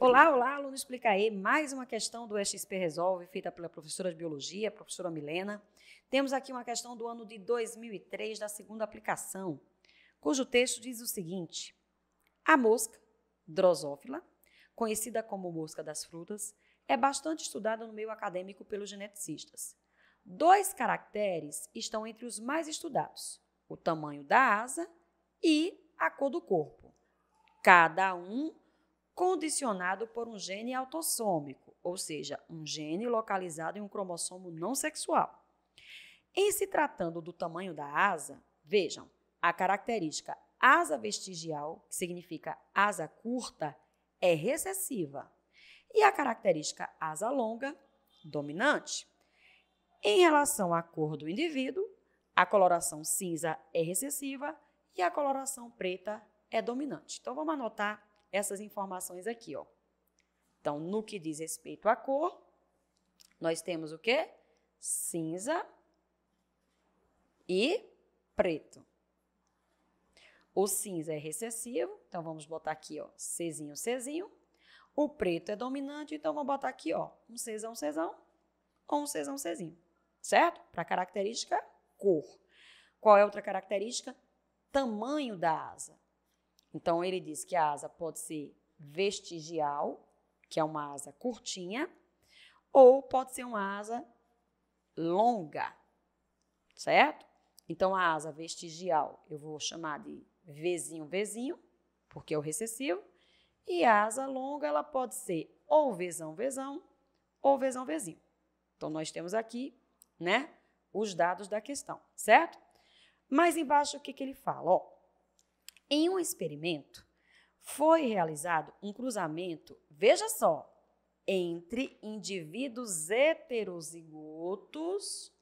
Olá, olá, aluno aí Mais uma questão do XP Resolve, feita pela professora de Biologia, professora Milena. Temos aqui uma questão do ano de 2003, da segunda aplicação, cujo texto diz o seguinte. A mosca, drosófila, conhecida como mosca das frutas, é bastante estudada no meio acadêmico pelos geneticistas. Dois caracteres estão entre os mais estudados, o tamanho da asa e a cor do corpo. Cada um condicionado por um gene autossômico, ou seja, um gene localizado em um cromossomo não sexual. Em se tratando do tamanho da asa, vejam, a característica asa vestigial, que significa asa curta, é recessiva, e a característica asa longa, dominante. Em relação à cor do indivíduo, a coloração cinza é recessiva e a coloração preta é dominante. Então vamos anotar essas informações aqui, ó. Então, no que diz respeito à cor, nós temos o quê? Cinza e preto. O cinza é recessivo, então vamos botar aqui, ó, Czinho, Czinho. O preto é dominante, então vou botar aqui, ó, um Czão, Czão ou um Czão, Czinho, certo? Para característica cor. Qual é outra característica? Tamanho da asa. Então, ele diz que a asa pode ser vestigial, que é uma asa curtinha, ou pode ser uma asa longa, certo? Então, a asa vestigial eu vou chamar de Vzinho, Vzinho, porque é o recessivo, e a asa longa ela pode ser ou Vzão, Vzão, ou Vzão, Vzinho. Então, nós temos aqui, né, os dados da questão, certo? Mas embaixo, o que, que ele fala? Ó, em um experimento, foi realizado um cruzamento, veja só, entre indivíduos heterozigotos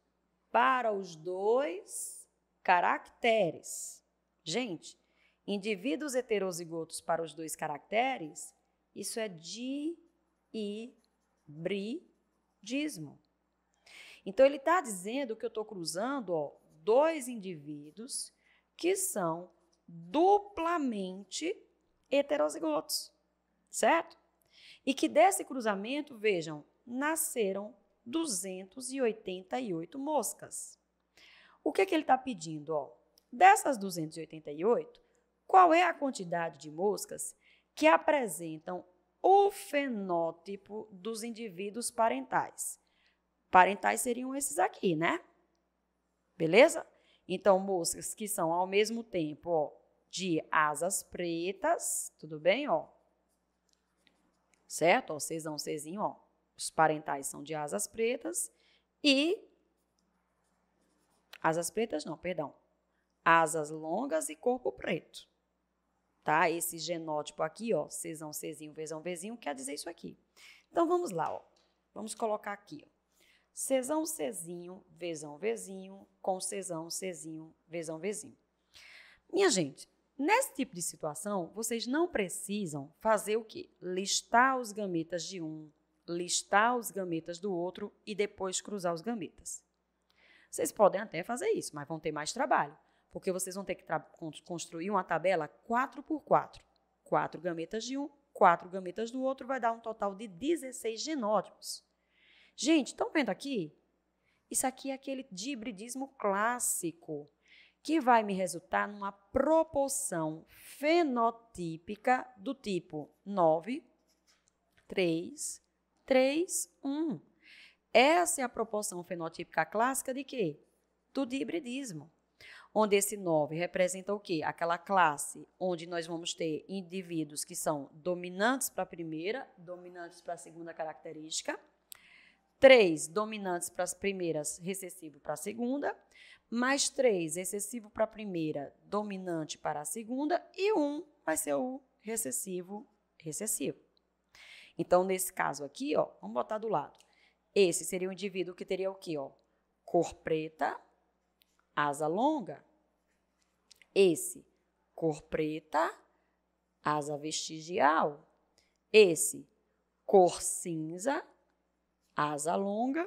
para os dois caracteres. Gente, indivíduos heterozigotos para os dois caracteres, isso é di-hibridismo. Então, ele está dizendo que eu estou cruzando ó, dois indivíduos que são duplamente heterozigotos, certo? E que desse cruzamento, vejam, nasceram 288 moscas. O que, que ele está pedindo? Ó? Dessas 288, qual é a quantidade de moscas que apresentam o fenótipo dos indivíduos parentais? Parentais seriam esses aqui, né? Beleza? Então, moscas que são ao mesmo tempo ó, de asas pretas, tudo bem? Ó, certo? Ó, cesão, cesinho, ó. Os parentais são de asas pretas e. Asas pretas não, perdão. Asas longas e corpo preto. Tá? Esse genótipo aqui, ó, cesão, cesinho, vezão, vezinho, quer dizer isso aqui. Então vamos lá, ó. Vamos colocar aqui, ó. Cesão, Cezinho, Vezão, Vezinho, com Cesão, Cezinho, Vezão, Vezinho. Minha gente, nesse tipo de situação, vocês não precisam fazer o quê? Listar os gametas de um, listar os gametas do outro e depois cruzar os gametas. Vocês podem até fazer isso, mas vão ter mais trabalho, porque vocês vão ter que construir uma tabela 4 por 4. 4 gametas de um, 4 gametas do outro, vai dar um total de 16 genótipos. Gente, estão vendo aqui? Isso aqui é aquele hibridismo clássico que vai me resultar numa proporção fenotípica do tipo 9, 3, 3, 1. Essa é a proporção fenotípica clássica de quê? Do hibridismo. Onde esse 9 representa o quê? Aquela classe onde nós vamos ter indivíduos que são dominantes para a primeira, dominantes para a segunda característica três dominantes para as primeiras, recessivo para a segunda, mais três recessivo para a primeira, dominante para a segunda, e um vai ser o recessivo, recessivo. Então, nesse caso aqui, ó, vamos botar do lado. Esse seria o indivíduo que teria o quê? Ó? Cor preta, asa longa. Esse, cor preta, asa vestigial. Esse, cor cinza, asa longa,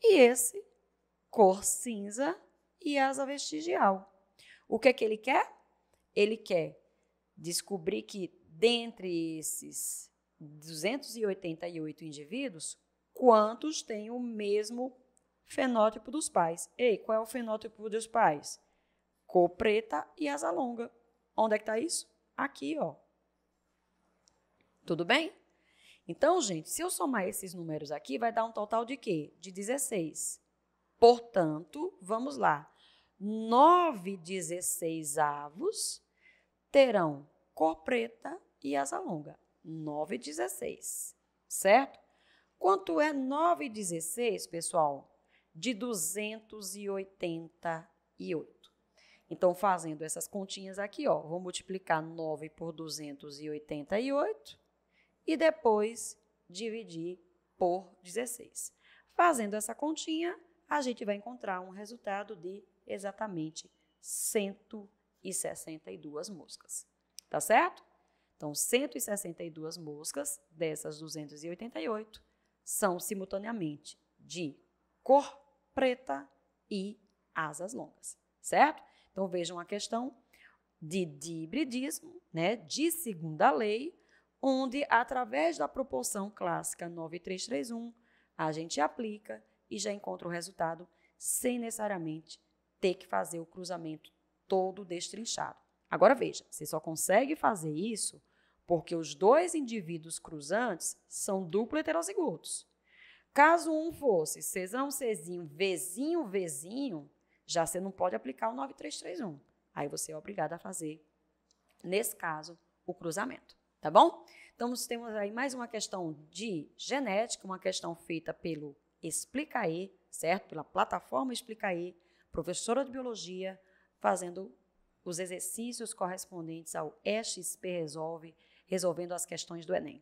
e esse, cor cinza e asa vestigial. O que é que ele quer? Ele quer descobrir que dentre esses 288 indivíduos, quantos têm o mesmo fenótipo dos pais? Ei, qual é o fenótipo dos pais? Cor preta e asa longa. Onde é que está isso? Aqui, ó. Tudo bem? Então, gente, se eu somar esses números aqui, vai dar um total de quê? De 16. Portanto, vamos lá. 9 dezesseisavos terão cor preta e asa longa. 9 16, certo? Quanto é 9 16, pessoal? De 288. Então, fazendo essas continhas aqui, ó, vou multiplicar 9 por 288 e depois dividir por 16. Fazendo essa continha, a gente vai encontrar um resultado de exatamente 162 moscas. Tá certo? Então, 162 moscas dessas 288 são simultaneamente de cor preta e asas longas, certo? Então, vejam a questão de dibridismo, né, de segunda lei, onde, através da proporção clássica 9331, a gente aplica e já encontra o resultado sem necessariamente ter que fazer o cruzamento todo destrinchado. Agora veja, você só consegue fazer isso porque os dois indivíduos cruzantes são duplo heterozigotos. Caso um fosse cesão cesinho Vezinho, Vezinho, já você não pode aplicar o 9331. Aí você é obrigado a fazer, nesse caso, o cruzamento tá bom? Então, nós temos aí mais uma questão de genética, uma questão feita pelo Explicae, certo? Pela plataforma Explicae, professora de biologia, fazendo os exercícios correspondentes ao EXP Resolve, resolvendo as questões do Enem.